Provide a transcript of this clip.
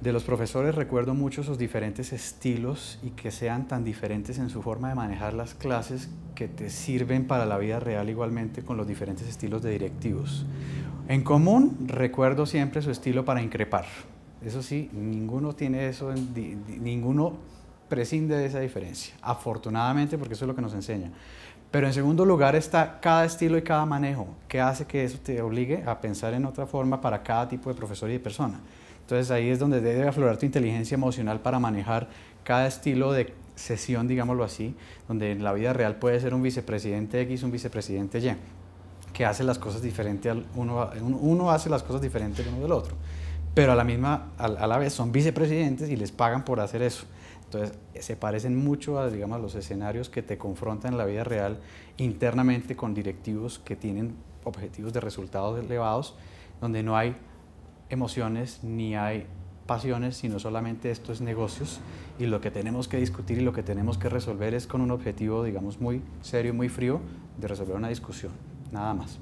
De los profesores recuerdo mucho sus diferentes estilos y que sean tan diferentes en su forma de manejar las clases que te sirven para la vida real igualmente con los diferentes estilos de directivos. En común recuerdo siempre su estilo para increpar. Eso sí, ninguno tiene eso, ninguno prescinde de esa diferencia, afortunadamente porque eso es lo que nos enseña. Pero en segundo lugar está cada estilo y cada manejo, que hace que eso te obligue a pensar en otra forma para cada tipo de profesor y de persona. Entonces ahí es donde debe aflorar tu inteligencia emocional para manejar cada estilo de sesión, digámoslo así, donde en la vida real puede ser un vicepresidente X, un vicepresidente Y, que hace las cosas diferentes, uno, uno hace las cosas diferentes uno del otro pero a la misma, a, la vez son vicepresidentes y les pagan por hacer eso. Entonces, se parecen mucho a, digamos, los escenarios que te confrontan en la vida real internamente con directivos que tienen objetivos de resultados elevados, donde no hay emociones ni hay pasiones, sino solamente esto es negocios y lo que tenemos que discutir y lo que tenemos que resolver es con un objetivo, digamos, muy serio, muy frío de resolver una discusión, nada más.